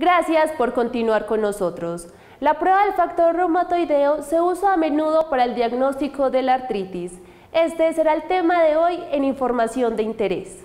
Gracias por continuar con nosotros. La prueba del factor reumatoideo se usa a menudo para el diagnóstico de la artritis. Este será el tema de hoy en Información de Interés.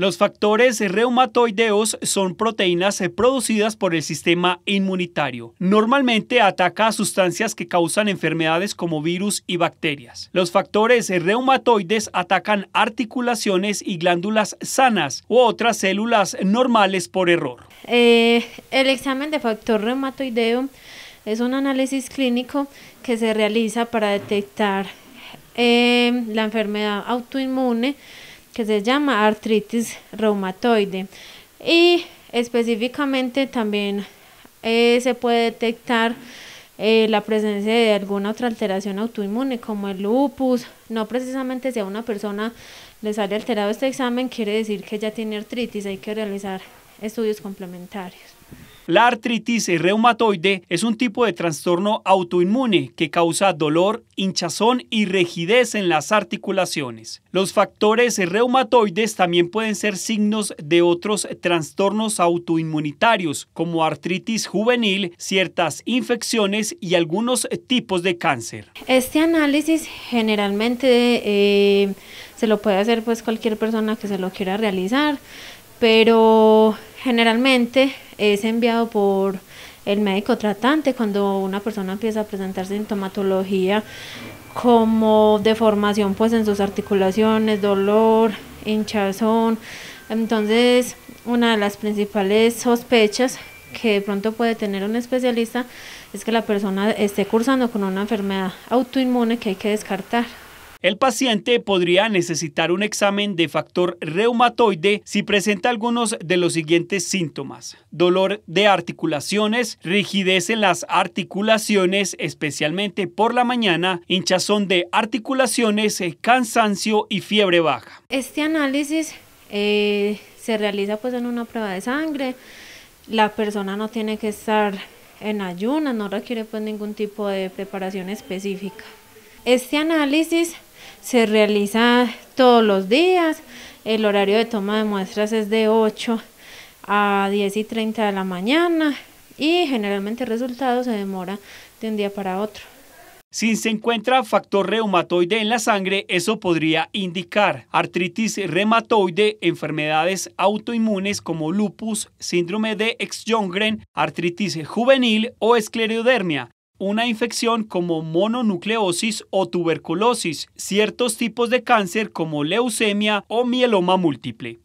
Los factores reumatoideos son proteínas eh, producidas por el sistema inmunitario. Normalmente ataca a sustancias que causan enfermedades como virus y bacterias. Los factores reumatoides atacan articulaciones y glándulas sanas u otras células normales por error. Eh, el examen de factor reumatoideo es un análisis clínico que se realiza para detectar eh, la enfermedad autoinmune que se llama artritis reumatoide y específicamente también eh, se puede detectar eh, la presencia de alguna otra alteración autoinmune como el lupus, no precisamente si a una persona le sale alterado este examen quiere decir que ya tiene artritis, hay que realizar estudios complementarios. La artritis reumatoide es un tipo de trastorno autoinmune que causa dolor, hinchazón y rigidez en las articulaciones. Los factores reumatoides también pueden ser signos de otros trastornos autoinmunitarios como artritis juvenil, ciertas infecciones y algunos tipos de cáncer. Este análisis generalmente eh, se lo puede hacer pues cualquier persona que se lo quiera realizar, pero generalmente es enviado por el médico tratante cuando una persona empieza a presentar sintomatología como deformación pues en sus articulaciones, dolor, hinchazón. Entonces, una de las principales sospechas que de pronto puede tener un especialista es que la persona esté cursando con una enfermedad autoinmune que hay que descartar el paciente podría necesitar un examen de factor reumatoide si presenta algunos de los siguientes síntomas. Dolor de articulaciones, rigidez en las articulaciones, especialmente por la mañana, hinchazón de articulaciones, cansancio y fiebre baja. Este análisis eh, se realiza pues en una prueba de sangre. La persona no tiene que estar en ayunas, no requiere pues ningún tipo de preparación específica. Este análisis se realiza todos los días. El horario de toma de muestras es de 8 a 10 y 30 de la mañana y generalmente el resultado se demora de un día para otro. Si se encuentra factor reumatoide en la sangre, eso podría indicar artritis reumatoide, enfermedades autoinmunes como lupus, síndrome de ex artritis juvenil o esclerodermia una infección como mononucleosis o tuberculosis, ciertos tipos de cáncer como leucemia o mieloma múltiple.